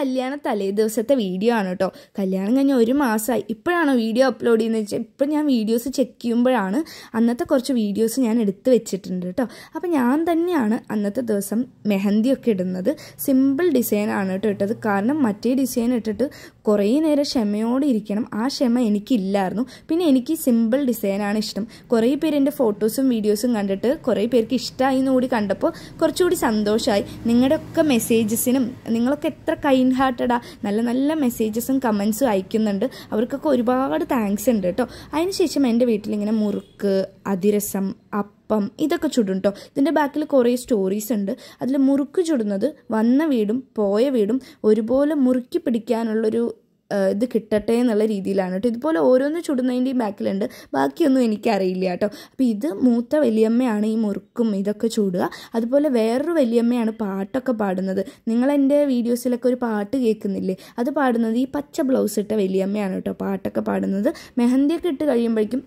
കല്യാണ തലേ ദിവസത്തെ വീഡിയോ ആണ് കേട്ടോ കല്യാണം കഴിഞ്ഞ ഒരു മാസമായി ഇപ്പോഴാണോ വീഡിയോ അപ്ലോഡ് ചെയ്യുന്നത് വെച്ചാൽ ഇപ്പം ഞാൻ വീഡിയോസ് ചെക്ക് ചെയ്യുമ്പോഴാണ് അന്നത്തെ കുറച്ച് വീഡിയോസ് ഞാൻ എടുത്ത് വെച്ചിട്ടുണ്ട് കേട്ടോ അപ്പോൾ ഞാൻ തന്നെയാണ് അന്നത്തെ ദിവസം മെഹന്തിയൊക്കെ ഇടുന്നത് സിമ്പിൾ ഡിസൈനാണ് കേട്ടോ ഇട്ടത് കാരണം മറ്റേ ഡിസൈൻ ഇട്ടിട്ട് കുറേ നേരം ക്ഷമയോടെ ഇരിക്കണം ആ ക്ഷമ എനിക്കില്ലായിരുന്നു പിന്നെ എനിക്ക് സിമ്പിൾ ഡിസൈനാണ് ഇഷ്ടം കുറേ പേര് എൻ്റെ ഫോട്ടോസും വീഡിയോസും കണ്ടിട്ട് കുറേ പേർക്ക് ഇഷ്ടമായി എന്നുകൂടി കണ്ടപ്പോൾ കുറച്ചുകൂടി സന്തോഷമായി നിങ്ങളുടെയൊക്കെ മെസ്സേജസിനും നിങ്ങളൊക്കെ എത്ര കൈൻഡ് കൈൻഡ് ഹാർട്ടഡാ നല്ല നല്ല മെസ്സേജസും കമൻസും അയക്കുന്നുണ്ട് അവർക്കൊക്കെ ഒരുപാട് താങ്ക്സ് ഉണ്ട് കേട്ടോ അതിനുശേഷം എൻ്റെ വീട്ടിലിങ്ങനെ മുറുക്ക് അതിരസം അപ്പം ഇതൊക്കെ ചുടും കേട്ടോ ഇതിൻ്റെ ബാക്കിൽ കുറേ സ്റ്റോറീസ് ഉണ്ട് അതിൽ മുറുക്ക് ചുടുന്നത് വന്ന വീടും പോയ വീടും ഒരുപോലെ മുറുക്കി പിടിക്കാനുള്ളൊരു ഇത് കിട്ടട്ടെ എന്നുള്ള രീതിയിലാണ് കേട്ടോ ഇതുപോലെ ഓരോന്ന് ചുടുന്നതിൻ്റെയും ബാക്കിലുണ്ട് ബാക്കിയൊന്നും എനിക്കറിയില്ല കേട്ടോ അപ്പോൾ ഇത് മൂത്ത വലിയമ്മയാണ് ഈ മുറുക്കും ഇതൊക്കെ ചൂടുക അതുപോലെ വേറൊരു വലിയമ്മയാണ് പാട്ടൊക്കെ പാടുന്നത് നിങ്ങൾ എൻ്റെ വീഡിയോസിലൊക്കെ ഒരു പാട്ട് കേൾക്കുന്നില്ലേ അത് പാടുന്നത് ഈ പച്ച ബ്ലൗസ് ഇട്ട വലിയമ്മയാണ് കേട്ടോ പാട്ടൊക്കെ പാടുന്നത് മെഹന്തിയൊക്കെ ഇട്ട് കഴിയുമ്പോഴേക്കും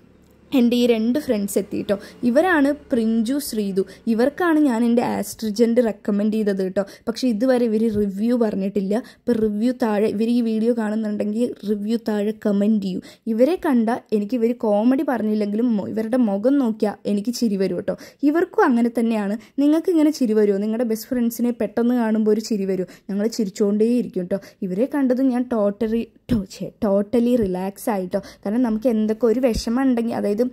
എൻ്റെ ഈ രണ്ട് ഫ്രണ്ട്സ് എത്തി കേട്ടോ ഇവരാണ് പ്രിഞ്ചു ശ്രീതു ഇവർക്കാണ് ഞാൻ എൻ്റെ ആസ്ട്രിജൻ്റ് റെക്കമെൻഡ് ചെയ്തത് കേട്ടോ പക്ഷേ ഇതുവരെ ഇവർ റിവ്യൂ പറഞ്ഞിട്ടില്ല ഇപ്പോൾ റിവ്യൂ താഴെ ഇവർ ഈ വീഡിയോ കാണുന്നുണ്ടെങ്കിൽ റിവ്യൂ താഴെ കമൻറ്റ് ചെയ്യൂ ഇവരെ കണ്ട എനിക്ക് ഇവർ കോമഡി പറഞ്ഞില്ലെങ്കിലും ഇവരുടെ മുഖം നോക്കിയാൽ എനിക്ക് ചിരി വരും കേട്ടോ ഇവർക്കും അങ്ങനെ തന്നെയാണ് നിങ്ങൾക്ക് ഇങ്ങനെ ചിരി വരുമോ നിങ്ങളുടെ ബെസ്റ്റ് ഫ്രണ്ട്സിനെ പെട്ടെന്ന് കാണുമ്പോൾ ഒരു ചിരി വരുമോ ഞങ്ങൾ ചിരിച്ചുകൊണ്ടേയിരിക്കും കേട്ടോ ഇവരെ കണ്ടത് ഞാൻ ടോട്ടറി ചേ ടോട്ടലി റിലാക്സ് ആയിട്ടോ കാരണം നമുക്ക് എന്തൊക്കെ ഒരു വിഷമം ഉണ്ടെങ്കിൽ അതായത്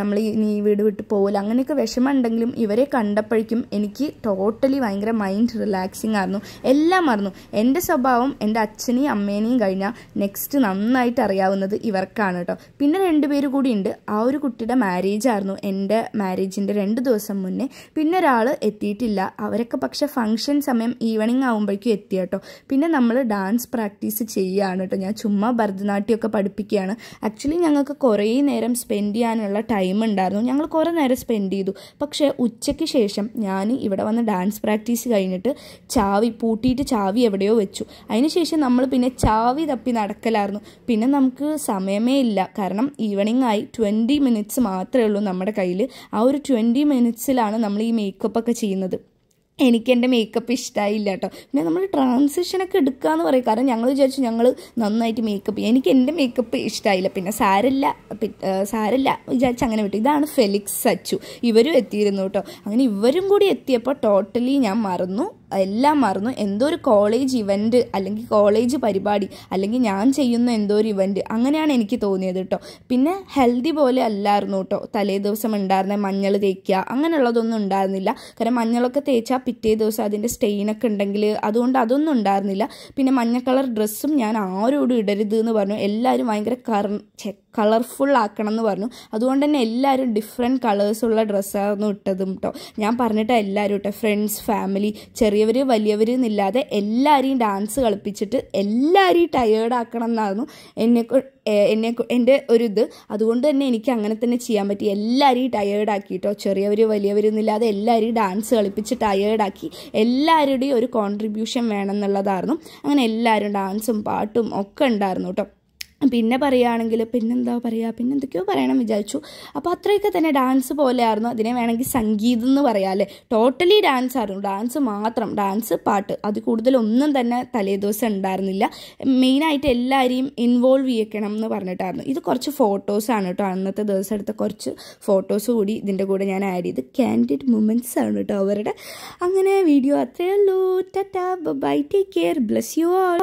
നമ്മൾ ഈ വീട് വിട്ട് പോകില്ല അങ്ങനെയൊക്കെ വിഷമം ഉണ്ടെങ്കിലും ഇവരെ കണ്ടപ്പോഴേക്കും എനിക്ക് ടോട്ടലി ഭയങ്കര മൈൻഡ് റിലാക്സിങ് ആയിരുന്നു എല്ലാം മറന്നു എൻ്റെ സ്വഭാവം എൻ്റെ അച്ഛനെയും അമ്മേനെയും കഴിഞ്ഞാൽ നെക്സ്റ്റ് നന്നായിട്ട് അറിയാവുന്നത് ഇവർക്കാണ് കേട്ടോ പിന്നെ രണ്ടുപേരും കൂടി ഉണ്ട് ആ ഒരു കുട്ടിയുടെ മാരേജ് ആയിരുന്നു എൻ്റെ മാരേജിൻ്റെ രണ്ട് ദിവസം മുന്നേ പിന്നെ ഒരാൾ എത്തിയിട്ടില്ല അവരൊക്കെ പക്ഷേ ഫംഗ്ഷൻ സമയം ഈവനിങ് ആകുമ്പോഴേക്കും എത്തി കേട്ടോ പിന്നെ നമ്മൾ ഡാൻസ് പ്രാക്ടീസ് ചെയ്യുകയാണ് കേട്ടോ ഞാൻ ചുമ്മാ ഭരതനാട്യമൊക്കെ പഠിപ്പിക്കുകയാണ് ആക്ച്വലി ഞങ്ങൾക്ക് കുറേ നേരം സ്പെൻഡ് ചെയ്യാനുള്ള ടൈം ഉണ്ടായിരുന്നു ഞങ്ങൾ കുറേ നേരം സ്പെൻഡ് ചെയ്തു പക്ഷേ ഉച്ചയ്ക്ക് ശേഷം ഞാൻ ഇവിടെ വന്ന് ഡാൻസ് പ്രാക്ടീസ് കഴിഞ്ഞിട്ട് ചാവി പൂട്ടിയിട്ട് ചാവി എവിടെയോ വെച്ചു അതിനുശേഷം നമ്മൾ പിന്നെ ചാവി തപ്പി നടക്കലായിരുന്നു പിന്നെ നമുക്ക് സമയമേ ഇല്ല കാരണം ഈവനിങ് ആയി ട്വൻറ്റി മിനിറ്റ്സ് മാത്രമേ ഉള്ളൂ നമ്മുടെ കയ്യിൽ ആ ഒരു ട്വൻറ്റി മിനിറ്റ്സിലാണ് നമ്മൾ ഈ മേക്കപ്പ് ഒക്കെ ചെയ്യുന്നത് എനിക്ക് എൻ്റെ മേക്കപ്പ് ഇഷ്ടമായില്ല കേട്ടോ പിന്നെ നമ്മൾ ട്രാൻസിഷനൊക്കെ എടുക്കുക എന്ന് പറയും കാരണം ഞങ്ങൾ വിചാരിച്ചു ഞങ്ങൾ നന്നായിട്ട് മേക്കപ്പ് ചെയ്യും എനിക്ക് എൻ്റെ മേക്കപ്പ് ഇഷ്ടമായില്ല പിന്നെ സാരല്ല സാരല്ല വിചാരിച്ച് അങ്ങനെ വിട്ടു ഇതാണ് ഫെലിക്സ് സച്ചു ഇവരും എത്തിയിരുന്നു കേട്ടോ അങ്ങനെ ഇവരും കൂടി എത്തിയപ്പോൾ ടോട്ടലി ഞാൻ മറന്നു എല്ലാം മറന്നു എന്തോ ഒരു കോളേജ് ഇവൻറ്റ് അല്ലെങ്കിൽ കോളേജ് പരിപാടി അല്ലെങ്കിൽ ഞാൻ ചെയ്യുന്ന എന്തോ ഒരു ഇവൻറ്റ് അങ്ങനെയാണ് എനിക്ക് തോന്നിയത് കേട്ടോ പിന്നെ ഹെൽത്തി പോലെ അല്ലായിരുന്നു കേട്ടോ തലേ ദിവസം ഉണ്ടായിരുന്ന മഞ്ഞൾ തേക്കുക അങ്ങനെയുള്ളതൊന്നും ഉണ്ടായിരുന്നില്ല കാരണം മഞ്ഞളൊക്കെ തേച്ചാൽ പിറ്റേ ദിവസം അതിൻ്റെ സ്റ്റെയിനൊക്കെ ഉണ്ടെങ്കിൽ അതുകൊണ്ട് അതൊന്നും ഉണ്ടായിരുന്നില്ല പിന്നെ മഞ്ഞ കളർ ഡ്രസ്സും ഞാൻ ആരോടും ഇടരുത് എന്ന് പറഞ്ഞു എല്ലാവരും ഭയങ്കര കർ കളർഫുൾ ആക്കണം എന്ന് പറഞ്ഞു അതുകൊണ്ട് തന്നെ എല്ലാവരും ഡിഫറെൻറ്റ് കളേഴ്സുള്ള ഡ്രസ്സായിരുന്നു ഇട്ടതും കേട്ടോ ഞാൻ പറഞ്ഞിട്ട് എല്ലാവരും കേട്ടോ ഫ്രണ്ട്സ് ഫാമിലി ചെറിയവർ വലിയവർ എന്നില്ലാതെ എല്ലാവരെയും ഡാൻസ് കളിപ്പിച്ചിട്ട് എല്ലാവരെയും ടയേർഡ് ആക്കണം എന്നായിരുന്നു എന്നെ എന്നെ എൻ്റെ ഒരു ഇത് അതുകൊണ്ട് തന്നെ എനിക്ക് അങ്ങനെ തന്നെ ചെയ്യാൻ പറ്റി എല്ലാവരെയും ടയേർഡ് ആക്കി കേട്ടോ ചെറിയവർ എന്നില്ലാതെ എല്ലാവരെയും ഡാൻസ് കളിപ്പിച്ച് ടയേർഡ് ആക്കി എല്ലാവരുടെയും ഒരു കോൺട്രിബ്യൂഷൻ വേണം എന്നുള്ളതായിരുന്നു അങ്ങനെ എല്ലാവരും ഡാൻസും പാട്ടും ഒക്കെ ഉണ്ടായിരുന്നു കേട്ടോ പിന്നെ പറയുകയാണെങ്കിൽ പിന്നെന്താ പറയുക പിന്നെ എന്തൊക്കെയോ പറയണം വിചാരിച്ചു അപ്പോൾ അത്രയൊക്കെ തന്നെ ഡാൻസ് പോലെയായിരുന്നു അതിനെ വേണമെങ്കിൽ സംഗീതം എന്ന് പറയാം അല്ലേ ടോട്ടലി ഡാൻസ് ആയിരുന്നു ഡാൻസ് മാത്രം ഡാൻസ് പാട്ട് അത് കൂടുതലൊന്നും തന്നെ തലേദിവസം ഉണ്ടായിരുന്നില്ല മെയിനായിട്ട് എല്ലാവരെയും ഇൻവോൾവ് ചെയ്യിക്കണം എന്ന് പറഞ്ഞിട്ടായിരുന്നു ഇത് കുറച്ച് ഫോട്ടോസാണ് കേട്ടോ അന്നത്തെ ദിവസം എടുത്ത കുറച്ച് ഫോട്ടോസ് കൂടി ഇതിൻ്റെ കൂടെ ഞാൻ ആഡ് ചെയ്ത് ക്യാൻഡിഡ് മൂമെൻറ്റ്സ് ആണ് കേട്ടോ അവരുടെ അങ്ങനെ വീഡിയോ അത്രയേ ഉള്ളൂ tata bye take care bless you all